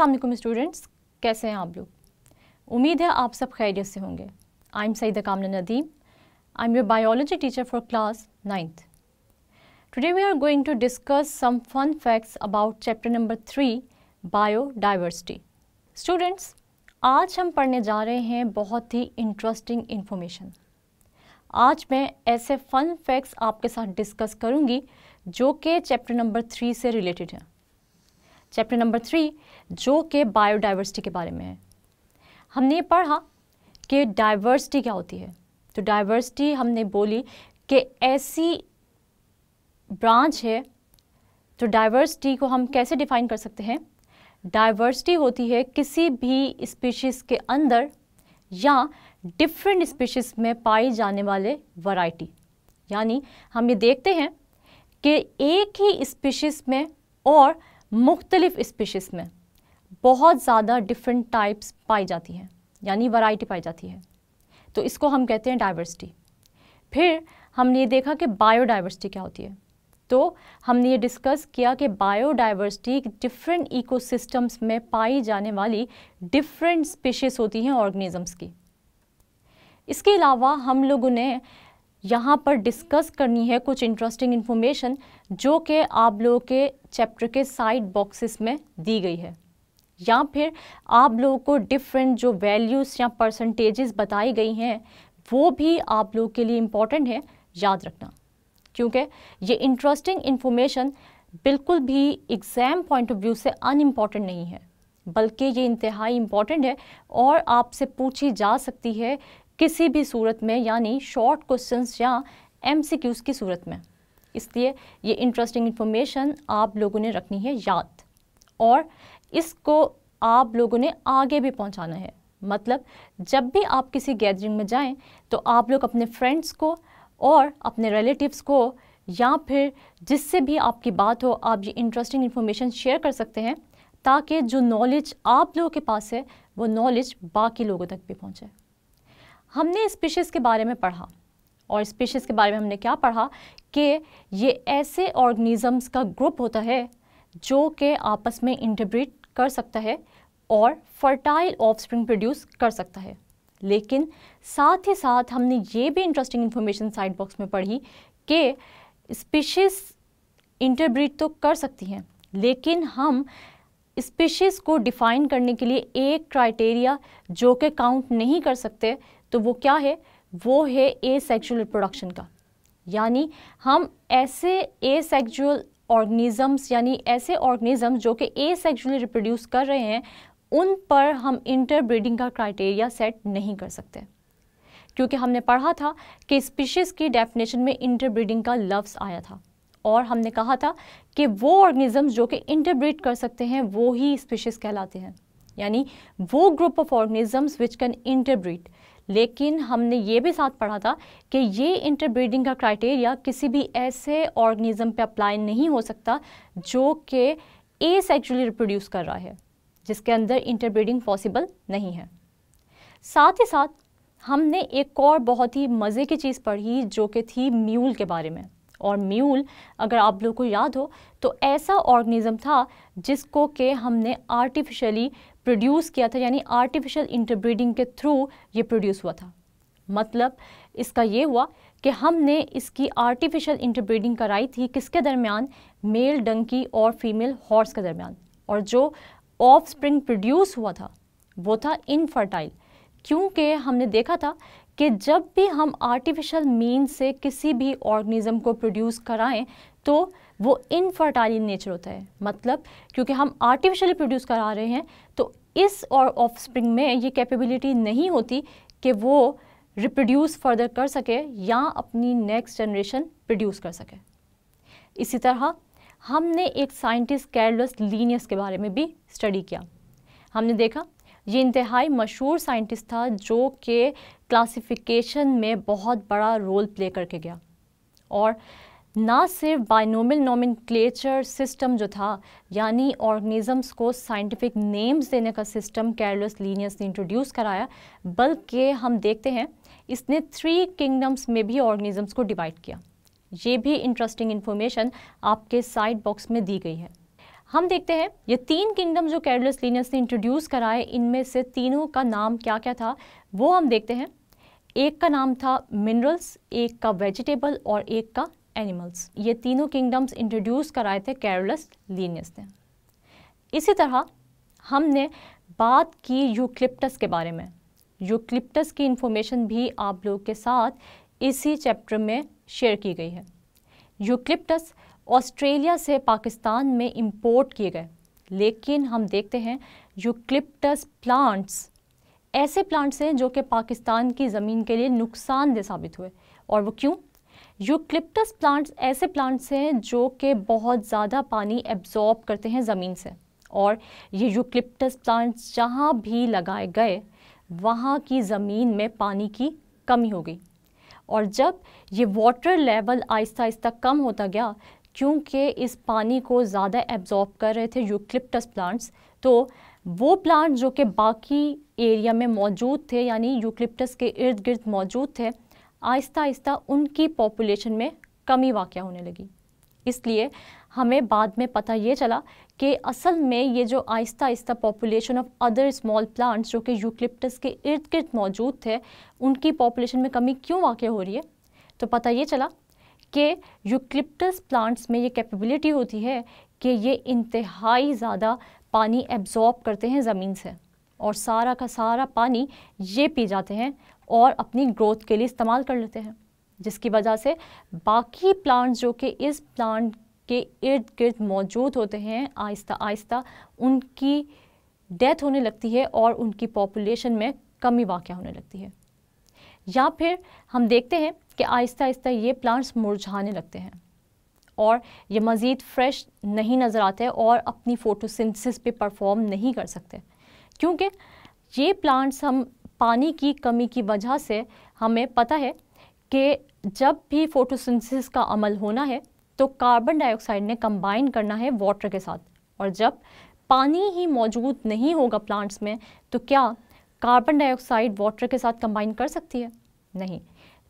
अस्सलाम स्टूडेंट्स कैसे हैं आप लोग उम्मीद है आप सब खैरियत से होंगे आई am Saeed Kamna Nadeem I am your biology teacher for class ninth today we are going to discuss some fun facts about chapter number three biodiversity students आज हम पढ़ने जा रहे हैं बहुत ही इंटरेस्टिंग इन्फॉर्मेशन आज मैं ऐसे फन फैक्ट्स आपके साथ डिस्कस करूँगी जो कि चैप्टर नंबर थ्री से रिलेटेड हैं चैप्टर नंबर थ्री जो कि बायोडाइवर्सिटी के बारे में है हमने ये पढ़ा कि डाइवर्सिटी क्या होती है तो डाइवर्सिटी हमने बोली कि ऐसी ब्रांच है तो डाइवर्सिटी को हम कैसे डिफ़ाइन कर सकते हैं डाइवर्सिटी होती है किसी भी स्पीशीज़ के अंदर या डिफरेंट स्पीशीज़ में पाई जाने वाले वैरायटी यानी हम ये देखते हैं कि एक ही स्पीशीज़ में और मुख्तलिफ़ स्पीशीज़ में बहुत ज़्यादा डिफरेंट टाइप्स पाई जाती हैं यानी वैरायटी पाई जाती है तो इसको हम कहते हैं डाइवर्सिटी फिर हमने ये देखा कि बायोडाइवर्सिटी क्या होती है तो हमने ये डिस्कस किया कि बायोडाइवर्सिटी डिफरेंट इकोसिस्टम्स में पाई जाने वाली डिफरेंट स्पीशीज़ होती हैं ऑर्गेनिजम्स की इसके अलावा हम लोगों ने यहाँ पर डिस्कस करनी है कुछ इंटरेस्टिंग इन्फॉर्मेशन जो कि आप लोगों के चैप्टर के साइड बॉक्सेस में दी गई है या फिर आप लोगों को डिफरेंट जो वैल्यूज़ या परसेंटेजेस बताई गई हैं वो भी आप लोगों के लिए इम्पॉर्टेंट है याद रखना क्योंकि ये इंटरेस्टिंग इन्फॉर्मेशन बिल्कुल भी एग्ज़ाम पॉइंट ऑफ व्यू से अनइम्पॉर्टेंट नहीं है बल्कि ये इंतहाई इम्पॉर्टेंट है और आपसे पूछी जा सकती है किसी भी सूरत में यानी शॉर्ट क्वेश्चंस या एम की सूरत में इसलिए ये इंटरेस्टिंग इन्फॉर्मेशन आप लोगों ने रखनी है याद और इसको आप लोगों ने आगे भी पहुंचाना है मतलब जब भी आप किसी गैदरिंग में जाएं तो आप लोग अपने फ्रेंड्स को और अपने रिलेटिव्स को या फिर जिससे भी आपकी बात हो आप ये इंटरेस्टिंग इन्फॉर्मेशन शेयर कर सकते हैं ताकि जो नॉलेज आप लोगों के पास है वो नॉलेज बाकी लोगों तक भी पहुँचे हमने स्पीशीज़ के बारे में पढ़ा और स्पीशीज़ के बारे में हमने क्या पढ़ा कि ये ऐसे ऑर्गेनिज़म्स का ग्रुप होता है जो कि आपस में इंटरब्रीड कर सकता है और फर्टाइल ऑफस्प्रिंग प्रोड्यूस कर सकता है लेकिन साथ ही साथ हमने ये भी इंटरेस्टिंग इन्फॉर्मेशन साइड बॉक्स में पढ़ी कि स्पीशीज़ इंटरब्रीड तो कर सकती हैं लेकिन हम स्पीशीज़ को डिफ़ाइन करने के लिए एक क्राइटेरिया जो कि काउंट नहीं कर सकते तो वो क्या है वो है ए सेक्चुअल रिप्रोडक्शन का यानी हम ऐसे ए सेक्जुअल ऑर्गेनिज़म्स यानी ऐसे ऑर्गेनिज़म्स जो कि ए सेक्चुअली रिप्रोड्यूस कर रहे हैं उन पर हम इंटर ब्रीडिंग का क्राइटेरिया सेट नहीं कर सकते क्योंकि हमने पढ़ा था कि स्पीशीज़ की डेफिनेशन में इंटर ब्रीडिंग का लफ्ज़ आया था और हमने कहा था कि वो ऑर्गेनिज़म्स जो कि इंटरब्रीड कर सकते हैं वो ही स्पीशीज़ कहलाते हैं यानी वो group of organisms which can interbreed लेकिन हमने ये भी साथ पढ़ा था कि ये इंटरब्रीडिंग का क्राइटेरिया किसी भी ऐसे ऑर्गेनिज्म पे अप्लाई नहीं हो सकता जो कि ए सेक्चुअली रिप्रोड्यूस कर रहा है जिसके अंदर इंटरब्रीडिंग पॉसिबल नहीं है साथ ही साथ हमने एक और बहुत ही मज़े की चीज़ पढ़ी जो कि थी म्यूल के बारे में और म्यूल अगर आप लोग को याद हो तो ऐसा ऑर्गेनिज़म था जिसको के हमने आर्टिफिशली प्रोड्यूस किया था यानी आर्टिफिशियल इंटरब्रीडिंग के थ्रू ये प्रोड्यूस हुआ था मतलब इसका ये हुआ कि हमने इसकी आर्टिफिशियल इंटरब्रीडिंग कराई थी किसके दरमियान मेल डंकी और फीमेल हॉर्स के दरमियान और जो ऑफ स्प्रिंग प्रोड्यूस हुआ था वो था इनफर्टाइल क्योंकि हमने देखा था कि जब भी हम आर्टिफिशियल मीन से किसी भी ऑर्गेनिज्म को प्रोड्यूस कराएं तो वो इनफर्टाइल नेचर होता है मतलब क्योंकि हम आर्टिफिशियली प्रोड्यूस करा रहे हैं तो इस और ऑफ स्प्रिंग में ये कैपेबिलिटी नहीं होती कि वो रिप्रोड्यूस फर्दर कर सके या अपनी नेक्स्ट जनरेशन प्रोड्यूस कर सके इसी तरह हमने एक साइंटिस्ट कैरलस लीनियस के बारे में भी स्टडी किया हमने देखा ये इंतहाई मशहूर साइंटिस्ट था जो कि क्लासिफिकेशन में बहुत बड़ा रोल प्ले करके गया और ना सिर्फ बायनोमल नोमिन सिस्टम जो था यानी ऑर्गेनिज़म्स को साइंटिफिक नेम्स देने का सिस्टम कैरलस लीनियस ने इंट्रोड्यूस कराया बल्कि हम देखते हैं इसने थ्री किंगडम्स में भी ऑर्गेनिज़म्स को डिवाइड किया ये भी इंटरेस्टिंग इन्फॉर्मेशन आपके साइड बॉक्स में दी गई है हम देखते हैं ये तीन किंगडम जो कैरलस लीनियस ने इंट्रोड्यूस कराए इनमें से तीनों का नाम क्या क्या था वो हम देखते हैं एक का नाम था मिनरल्स एक का वेजिटेबल और एक का एनिमल्स ये तीनों किंगडम्स इंट्रोड्यूस कराए थे कैरलस लीनियस ने इसी तरह हमने बात की यूक्लिप्टस के बारे में यूक्लिप्टस की इन्फॉर्मेशन भी आप लोग के साथ इसी चैप्टर में शेयर की गई है यूक्लिप्टस ऑस्ट्रेलिया से पाकिस्तान में इंपोर्ट किए गए लेकिन हम देखते हैं यूक्लिप्टस प्लांट्स ऐसे प्लांट्स हैं जो कि पाकिस्तान की ज़मीन के लिए नुकसानदेह साबित हुए और वो क्यों यूक्लिप्टस प्लांट्स ऐसे प्लांट्स हैं जो कि बहुत ज़्यादा पानी एब्जॉर्ब करते हैं ज़मीन से और ये यूक्लिप्टस प्लांट्स जहाँ भी लगाए गए वहाँ की ज़मीन में पानी की कमी हो गई और जब ये वाटर लेवल आहिस्ता आहिस्ता कम होता गया क्योंकि इस पानी को ज़्यादा एब्जॉर्ब कर रहे थे यूक्लिप्टस प्लांट्स तो वो प्लांट जो कि बाकी एरिया में मौजूद थे यानी यूक्लिप्टस के इर्द गिर्द मौजूद थे आहिस्ता आहिस्ता उनकी पॉपुलेशन में कमी वाक़ होने लगी इसलिए हमें बाद में पता ये चला कि असल में ये जो आहिस्ता आहिस्ता population of other small plants जो कि यूक्लिप्टस के इर्द गिर्द मौजूद थे उनकी पॉपुलेशन में कमी क्यों वाक़ हो रही है तो पता ये चला कि यूक्लिप्टस प्लांट्स में ये कैपेबिलिटी होती है कि ये इंतहाई ज़्यादा पानी एब्जॉर्ब करते हैं ज़मीन से और सारा का सारा पानी ये पी जाते हैं और अपनी ग्रोथ के लिए इस्तेमाल कर लेते हैं जिसकी वजह से बाकी प्लांट्स जो कि इस प्लांट के इर्द गिर्द मौजूद होते हैं आहिस्ता आहिस्ता उनकी डेथ होने लगती है और उनकी पॉपुलेशन में कमी वाक़ होने लगती है या फिर हम देखते हैं कि आहिस्ता आहिस्ता ये प्लांट्स मुरझाने लगते हैं और ये मज़ीद फ्रेश नहीं नज़र आते और अपनी फोटोसिंथेसिस पे परफॉर्म नहीं कर सकते क्योंकि ये प्लांट्स हम पानी की कमी की वजह से हमें पता है कि जब भी फोटोसिंथेसिस का अमल होना है तो कार्बन डाइऑक्साइड ने कंबाइन करना है वाटर के साथ और जब पानी ही मौजूद नहीं होगा प्लांट्स में तो क्या कार्बन डाइऑक्साइड वाटर के साथ कंबाइन कर सकती है नहीं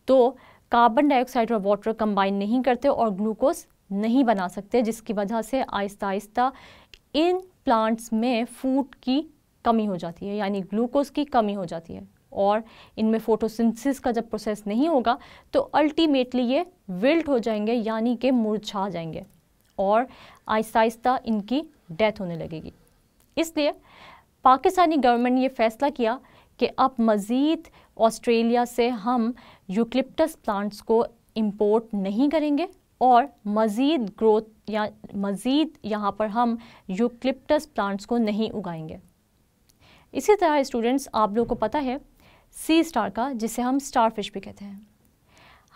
तो कार्बन डाइऑक्साइड और वाटर कंबाइन नहीं करते और ग्लूकोज नहीं बना सकते जिसकी वजह से आहिस्ता आहिस्ता इन प्लांट्स में फूड की कमी हो जाती है यानी ग्लूकोज की कमी हो जाती है और इनमें फोटोसिंथेसिस का जब प्रोसेस नहीं होगा तो अल्टीमेटली ये विल्ट हो जाएंगे यानी कि मुरझा जाएंगे और आहिस्ता आहिस्ता इनकी डेथ होने लगेगी इसलिए पाकिस्तानी गवर्नमेंट ने ये फैसला किया कि अब मज़ीद ऑस्ट्रेलिया से हम यूक्लिप्टस प्लांट्स को इंपोर्ट नहीं करेंगे और मज़ीद ग्रोथ या मज़ीद यहाँ पर हम यूक्लिप्टस प्लांट्स को नहीं उगाएंगे इसी तरह स्टूडेंट्स आप लोगों को पता है सी स्टार का जिसे हम स्टार फिश भी कहते हैं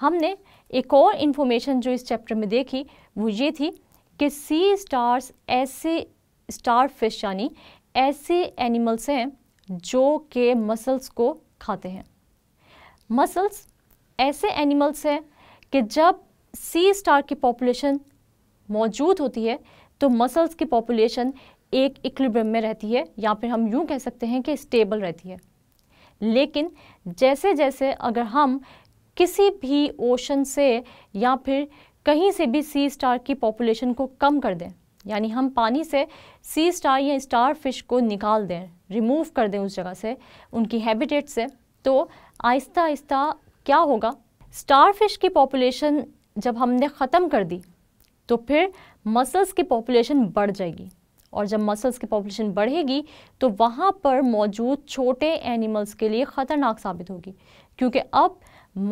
हमने एक और इन्फॉर्मेशन जो इस चैप्टर में देखी वो ये थी कि सी स्टार्स ऐसे स्टार फिश यानी ऐसे एनिमल्स हैं जो के मसल्स को खाते हैं मसल्स ऐसे एनिमल्स हैं कि जब सी स्टार की पॉपुलेशन मौजूद होती है तो मसल्स की पॉपुलेशन एक इक्लिब्रियम में रहती है या फिर हम यूँ कह सकते हैं कि स्टेबल रहती है लेकिन जैसे जैसे अगर हम किसी भी ओशन से या फिर कहीं से भी सी स्टार की पॉपुलेशन को कम कर दें यानी हम पानी से सी स्टार या स्टार फिश को निकाल दें रिमूव कर दें उस जगह से उनकी हैबिटेट से तो आहिस्ता आहिस्ता क्या होगा स्टार फिश की पॉपुलेशन जब हमने ख़त्म कर दी तो फिर मसल्स की पॉपुलेशन बढ़ जाएगी और जब मसल्स की पॉपुलेशन बढ़ेगी तो वहाँ पर मौजूद छोटे एनिमल्स के लिए ख़तरनाक साबित होगी क्योंकि अब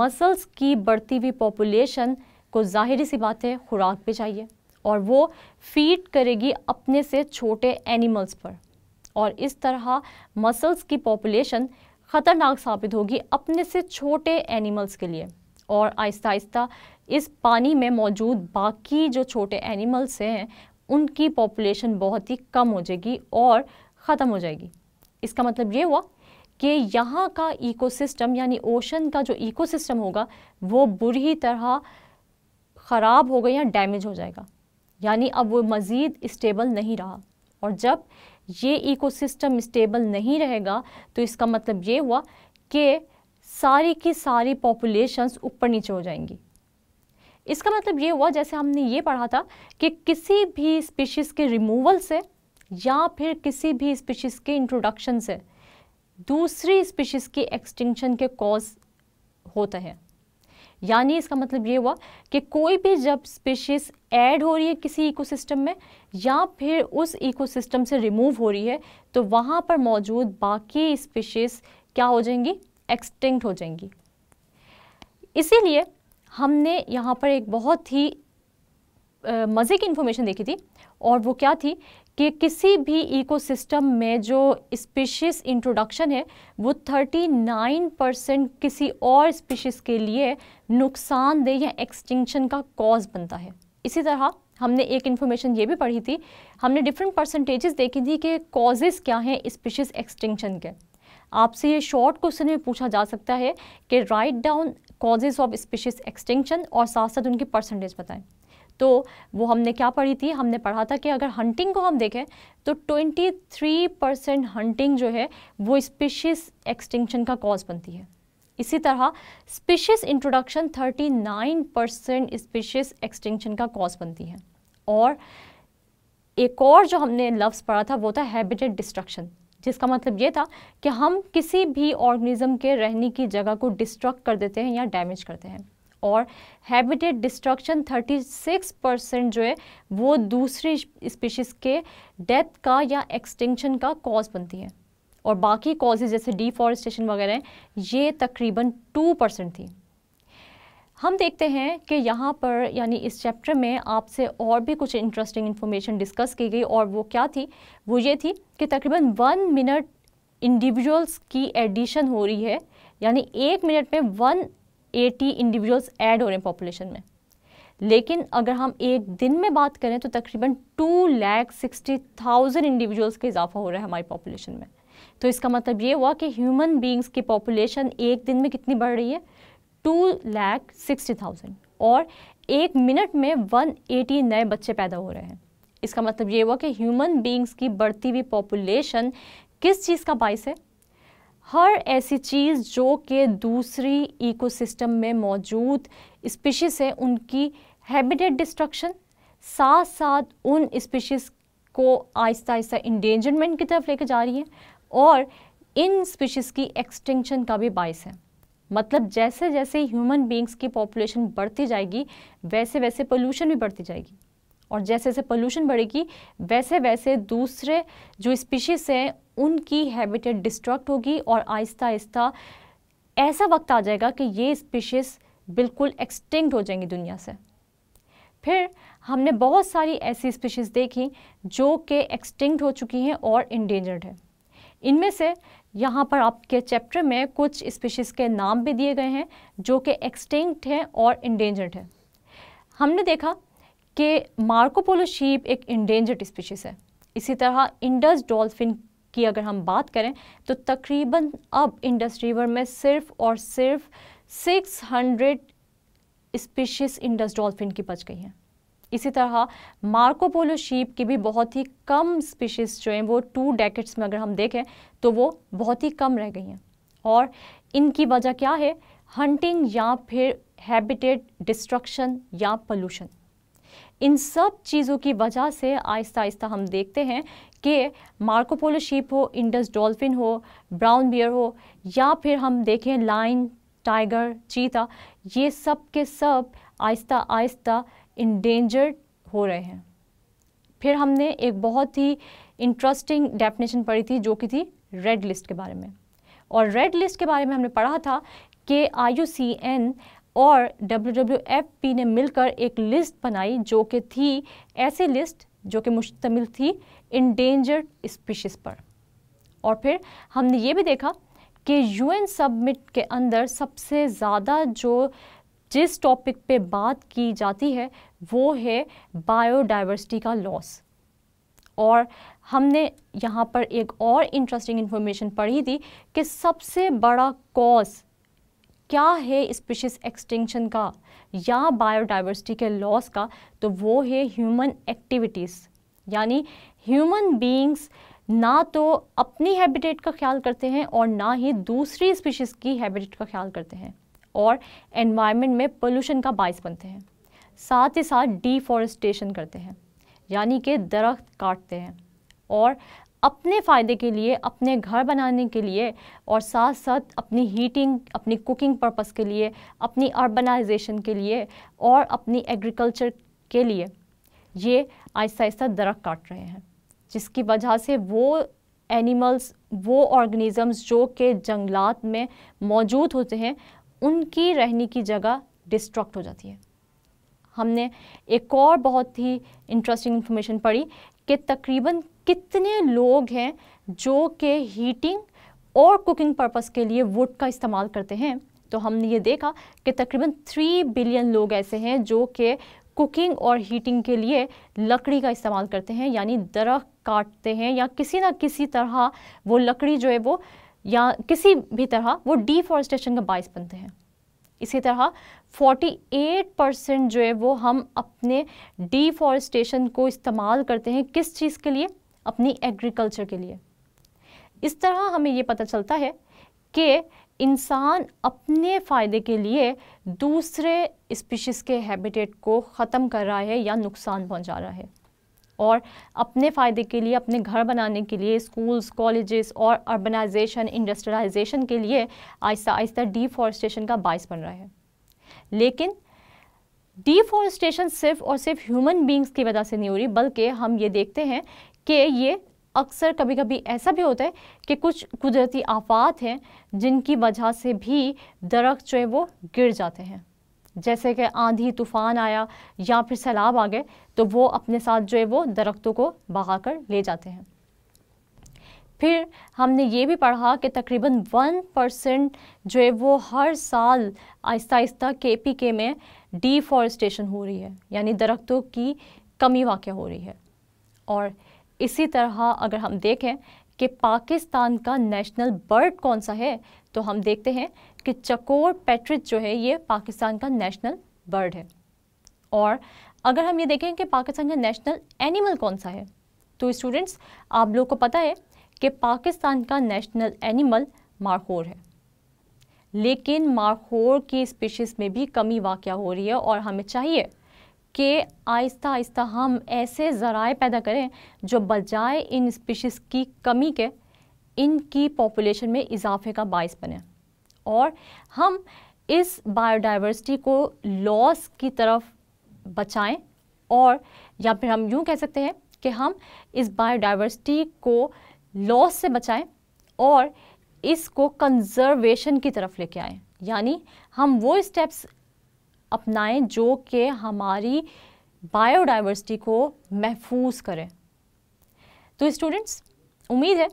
मसल्स की बढ़ती हुई पॉपुलेशन को ज़ाहिर सी बात है खुराक भी चाहिए और वो फीड करेगी अपने से छोटे एनिमल्स पर और इस तरह मसल्स की पॉपुलेशन ख़तरनाक साबित होगी अपने से छोटे एनिमल्स के लिए और आहिस्ता आहिस्ता इस पानी में मौजूद बाकी जो छोटे एनिमल्स हैं उनकी पॉपुलेशन बहुत ही कम हो जाएगी और ख़त्म हो जाएगी इसका मतलब ये हुआ कि यहाँ का इकोसिस्टम यानी ओशन का जो इकोसिस्टम होगा वो बुरी तरह ख़राब होगा या डैमेज हो जाएगा यानी अब वो मज़ीद स्टेबल नहीं रहा और जब ये इकोसिस्टम स्टेबल नहीं रहेगा तो इसका मतलब ये हुआ कि सारी की सारी पॉपुलेशंस ऊपर नीचे हो जाएंगी इसका मतलब ये हुआ जैसे हमने ये पढ़ा था कि किसी भी स्पीशीज़ के रिमूवल से या फिर किसी भी स्पीशीज़ के इंट्रोडक्शन से दूसरी स्पीशीज़ की एक्सटिंक्शन के कॉज होते हैं यानी इसका मतलब ये हुआ कि कोई भी जब स्पीशीज़ ऐड हो रही है किसी इकोसिस्टम में या फिर उस इकोसिस्टम से रिमूव हो रही है तो वहाँ पर मौजूद बाकी स्पीशीज़ क्या हो जाएंगी एक्सटिंक्ट हो जाएंगी इसीलिए हमने यहाँ पर एक बहुत ही मज़े की इन्फॉर्मेशन देखी थी और वो क्या थी कि किसी भी इकोसिस्टम में जो स्पीशीज़ इंट्रोडक्शन है वो 39 परसेंट किसी और स्पीशीज़ के लिए नुकसानदेह या एक्सटिंक्शन का कॉज बनता है इसी तरह हमने एक इन्फॉर्मेशन ये भी पढ़ी थी हमने डिफरेंट परसेंटेजेस देखी थी कि कॉजेज़ क्या हैं स्पीशीज़ एक्सटिंक्शन के आपसे ये शॉर्ट क्वेश्चन में पूछा जा सकता है कि write down causes of species extinction और साथ साथ उनकी परसेंटेज बताएं तो वो हमने क्या पढ़ी थी हमने पढ़ा था कि अगर हंटिंग को हम देखें तो 23 परसेंट हंटिंग जो है वो स्पीशीज़ एक्सटिंक्शन का कॉज बनती है इसी तरह species introduction 39 percent species extinction का कॉज बनती है और एक और जो हमने लफ्ज़ पढ़ा था वो था हैबिटेट डिस्ट्रक्शन जिसका मतलब ये था कि हम किसी भी ऑर्गेनिज्म के रहने की जगह को डिस्ट्रक्ट कर देते हैं या डैमेज करते हैं और हैबिटेट डिस्ट्रक्शन 36 परसेंट जो है वो दूसरी स्पीशीज़ के डेथ का या एक्सटिंक्शन का कॉज बनती है और बाकी कॉजेज़ जैसे डिफॉरेस्टेशन वगैरह ये तकरीबन टू परसेंट थी हम देखते हैं कि यहाँ पर यानी इस चैप्टर में आपसे और भी कुछ इंटरेस्टिंग इन्फॉर्मेशन डिस्कस की गई और वो क्या थी वो ये थी कि तकरीबन वन मिनट इंडिविजुअल्स की एडिशन हो रही है यानी एक मिनट में वन एटी इंडिविजुअल्स ऐड हो रहे हैं पॉपुलेशन में लेकिन अगर हम एक दिन में बात करें तो तकरीबन two lakh sixty thousand individuals का इजाफा हो रहा है हमारी पॉपुलेशन में तो इसका मतलब ये हुआ कि ह्यूमन बींग्स की पॉपुलेशन एक दिन में कितनी बढ़ रही है टू लैख सिक्सटी थाउजेंड और एक मिनट में वन एटी नए बच्चे पैदा हो रहे हैं इसका मतलब ये हुआ कि ह्यूमन बींग्स की बढ़ती हुई पॉपुलेशन किस चीज़ का बाइस है हर ऐसी चीज़ जो कि दूसरी इकोसिस्टम में मौजूद स्पीशीज़ है उनकी हैबिटेट डिस्ट्रक्शन साथ साथ उन स्पीशीज़ को आहिस्ता आहिस्ता इंडेंजरमेंट की तरफ लेकर जा रही है और इन स्पीशीज़ की एक्सटेंशन का भी बायस है मतलब जैसे जैसे ह्यूमन बींग्स की पॉपुलेशन बढ़ती जाएगी वैसे वैसे पोल्यूशन भी बढ़ती जाएगी और जैसे जैसे पोल्यूशन बढ़ेगी वैसे वैसे दूसरे जो स्पीशीज़ हैं उनकी हैबिटेट डिस्ट्रक्ट होगी और आहिस्ता आहिस्ता ऐसा वक्त आ जाएगा कि ये स्पीशीज़ बिल्कुल एक्सटिंक्ट हो जाएंगी दुनिया से फिर हमने बहुत सारी ऐसी स्पीशीज़ देखी जो कि एक्सटिंक्ट हो चुकी हैं और इंडेंजर्ड है इनमें से यहाँ पर आपके चैप्टर में कुछ स्पीशीज़ के नाम भी दिए गए हैं जो कि एक्सटिंक्ट हैं और इंडेंजर्ड हैं हमने देखा कि मार्कोपोलो शीप एक इंडेंजर्ड स्पीशीज़ है इसी तरह इंडस डॉल्फिन की अगर हम बात करें तो तकरीबन अब इंडस रिवर में सिर्फ और सिर्फ 600 स्पीशीज़ इंडस डॉल्फिन की बच गई हैं इसी तरह मार्कोपोलो शीप की भी बहुत ही कम स्पीशीज़ जो हैं वो टू डेकेट्स में अगर हम देखें तो वो बहुत ही कम रह गई हैं और इनकी वजह क्या है हंटिंग या फिर हैबिटेट डिस्ट्रक्शन या पोल्यूशन इन सब चीज़ों की वजह से आहिस्ता आहिस्ता हम देखते हैं कि मार्कोपोलो शीप हो इंडस डॉल्फिन हो ब्राउन बियर हो या फिर हम देखें लाइन टाइगर चीता ये सब के सब आहिस्ता आहिस्ता इंडेंजर्ड हो रहे हैं फिर हमने एक बहुत ही इंटरेस्टिंग डेफिनेशन पढ़ी थी जो कि थी रेड लिस्ट के बारे में और रेड लिस्ट के बारे में हमने पढ़ा था कि आई और डब्ल्यू ने मिलकर एक लिस्ट बनाई जो कि थी ऐसी लिस्ट जो कि मुश्तमिल थी इंडेंजर्ड स्पीशीज़ पर और फिर हमने ये भी देखा कि यूएन सबमिट के अंदर सबसे ज़्यादा जो जिस टॉपिक पे बात की जाती है वो है बायोडाइवर्सिटी का लॉस और हमने यहाँ पर एक और इंटरेस्टिंग इन्फॉर्मेशन पढ़ी थी कि सबसे बड़ा कॉज क्या है स्पीशीज़ एक्सटिंक्शन का या बायोडाइवर्सिटी के लॉस का तो वो है ह्यूमन एक्टिविटीज़ यानी ह्यूमन बीइंग्स ना तो अपनी हैबिटेट का ख्याल करते हैं और ना ही दूसरी स्पीशीज़ की हैबिटेट का ख्याल करते हैं और एनवायरनमेंट में पोल्यूशन का बायस बनते हैं साथ ही साथ डिफॉरेस्टेशन करते हैं यानी कि दरख्त काटते हैं और अपने फ़ायदे के लिए अपने घर बनाने के लिए और साथ साथ अपनी हीटिंग अपनी कुकिंग पर्पस के लिए अपनी अर्बनाइजेशन के लिए और अपनी एग्रीकल्चर के लिए ये आहिस्ता आहिस्ता दरख्त काट रहे हैं जिसकी वजह से वो एनिमल्स वो ऑर्गेनिज़म्स जो कि जंगलात में मौजूद होते हैं उनकी रहने की जगह डिस्ट्रक्ट हो जाती है हमने एक और बहुत ही इंटरेस्टिंग इन्फॉर्मेशन पढ़ी कि तकरीबन कितने लोग हैं जो कि हीटिंग और कुकिंग पर्पस के लिए वुड का इस्तेमाल करते हैं तो हमने ये देखा कि तकरीबन थ्री बिलियन लोग ऐसे हैं जो कि कुकिंग और हीटिंग के लिए लकड़ी का इस्तेमाल करते हैं यानी दरख्त काटते हैं या किसी ना किसी तरह वो लकड़ी जो है वो या किसी भी तरह वो डिफॉरेस्टेशन का बायस बनते हैं इसी तरह 48 परसेंट जो है वो हम अपने डिफॉरेस्टेशन को इस्तेमाल करते हैं किस चीज़ के लिए अपनी एग्रीकल्चर के लिए इस तरह हमें ये पता चलता है कि इंसान अपने फ़ायदे के लिए दूसरे स्पीशीज़ के हैबिटेट को ख़त्म कर रहा है या नुकसान पहुंचा रहा है और अपने फ़ायदे के लिए अपने घर बनाने के लिए स्कूल्स कॉलेजेस और अर्बनाइजेशन इंडस्ट्रियलाइजेशन के लिए आहिस्ता आहिस्ता डिफॉरस्टेशन का बायस बन रहा है लेकिन डिफॉरस्टेशन सिर्फ और सिर्फ ह्यूमन बींग्स की वजह से नहीं हो रही बल्कि हम ये देखते हैं कि ये अक्सर कभी कभी ऐसा भी होता है कि कुछ कुदरती आफात हैं जिनकी वजह से भी दरख्त जो है वो गिर जाते हैं जैसे कि आंधी तूफ़ान आया या फिर सैलाब आ गए तो वो अपने साथ जो है वो दरख्तों को बहा कर ले जाते हैं फिर हमने ये भी पढ़ा कि तकरीबन वन परसेंट जो है वो हर साल आहिस्ता आहिस्ता के पी के में डीफॉरस्टेशन हो रही है यानी दरख्तों की कमी वाक़ हो रही है और इसी तरह अगर हम देखें कि पाकिस्तान का नेशनल बर्ड कौन सा है तो हम देखते हैं कि चकोर पैट्रिज जो है ये पाकिस्तान का नेशनल बर्ड है और अगर हम ये देखें कि पाकिस्तान का नेशनल एनिमल कौन सा है तो स्टूडेंट्स आप लोग को पता है कि पाकिस्तान का नेशनल एनिमल मारखोर है लेकिन मारखोर की स्पीशीज़ में भी कमी वाक़ हो रही है और हमें चाहिए कि आहिस्ता आहिस्ता हम ऐसे ज़रा पैदा करें जो बजाय इन स्पीशीज़ की कमी के इनकी पॉपुलेशन में इजाफे का बायस बने और हम इस बायोडाइवर्सिटी को लॉस की तरफ बचाएं और या फिर हम यूँ कह सकते हैं कि हम इस बायोडाइवर्सिटी को लॉस से बचाएं और इसको कंजर्वेशन की तरफ लेके आएँ यानी हम वो स्टेप्स अपनाएं जो कि हमारी बायोडाइवर्सिटी को महफूज करें तो स्टूडेंट्स उम्मीद है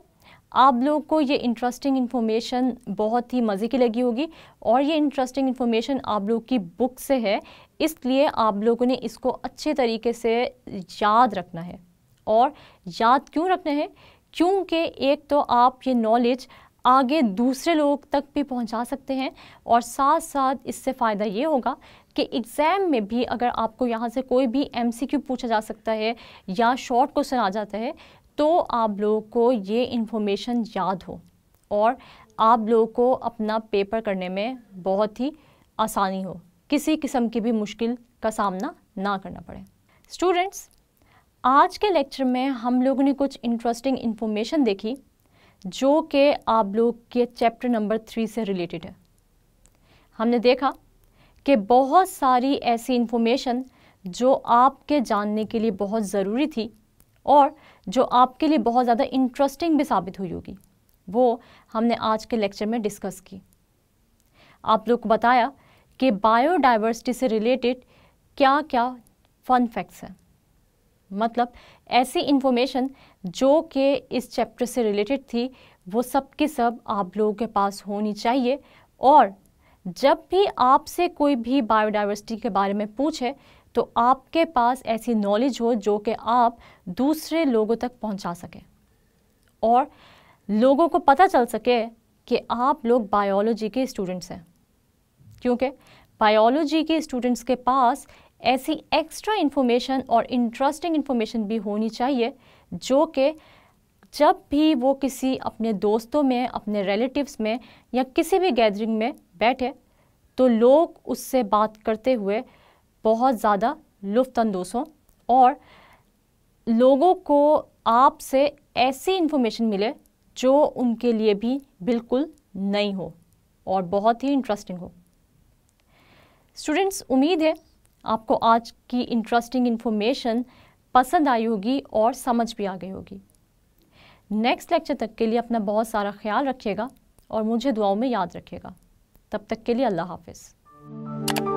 आप लोगों को ये इंटरेस्टिंग इन्फॉर्मेशन बहुत ही मज़े की लगी होगी और ये इंटरेस्टिंग इन्फॉर्मेशन आप लोग की बुक से है इसलिए आप लोगों ने इसको अच्छे तरीके से याद रखना है और याद क्यों रखना है क्योंकि एक तो आप ये नॉलेज आगे दूसरे लोग तक भी पहुंचा सकते हैं और साथ साथ इससे फ़ायदा ये होगा कि एग्ज़ाम में भी अगर आपको यहाँ से कोई भी एमसीक्यू पूछा जा सकता है या शॉर्ट क्वेश्चन आ जाता है तो आप लोगों को ये इन्फॉर्मेशन याद हो और आप लोगों को अपना पेपर करने में बहुत ही आसानी हो किसी किस्म की भी मुश्किल का सामना ना करना पड़े स्टूडेंट्स आज के लेक्चर में हम लोगों ने कुछ इंटरेस्टिंग इन्फॉर्मेशन देखी जो कि आप लोग के चैप्टर नंबर थ्री से रिलेटेड है हमने देखा कि बहुत सारी ऐसी इन्फॉर्मेशन जो आपके जानने के लिए बहुत ज़रूरी थी और जो आपके लिए बहुत ज़्यादा इंटरेस्टिंग भी साबित हुई होगी वो हमने आज के लेक्चर में डिस्कस की आप लोग को बताया कि बायोडाइवर्सिटी से रिलेटेड क्या क्या फन फैक्ट्स हैं मतलब ऐसी इन्फॉर्मेशन जो कि इस चैप्टर से रिलेटेड थी वो सब के सब आप लोगों के पास होनी चाहिए और जब भी आपसे कोई भी बायोडाइवर्सिटी के बारे में पूछे तो आपके पास ऐसी नॉलेज हो जो कि आप दूसरे लोगों तक पहुंचा सकें और लोगों को पता चल सके कि आप लोग बायोलॉजी के स्टूडेंट्स हैं क्योंकि बायोलॉजी के स्टूडेंट्स के पास ऐसी एक्स्ट्रा इन्फॉर्मेशन और इंटरेस्टिंग इन्फॉर्मेशन भी होनी चाहिए जो कि जब भी वो किसी अपने दोस्तों में अपने रिलेटिव्स में या किसी भी गैदरिंग में बैठे तो लोग उससे बात करते हुए बहुत ज़्यादा लुफ्तानंदोज हों और लोगों को आपसे ऐसी इन्फॉर्मेशन मिले जो उनके लिए भी बिल्कुल नई हो और बहुत ही इंटरेस्टिंग हो स्टूडेंट्स उम्मीद है आपको आज की इंटरेस्टिंग इन्फॉर्मेशन पसंद आई होगी और समझ भी आ गई होगी नेक्स्ट लेक्चर तक के लिए अपना बहुत सारा ख्याल रखिएगा और मुझे दुआओं में याद रखिएगा तब तक के लिए अल्लाह हाफिज़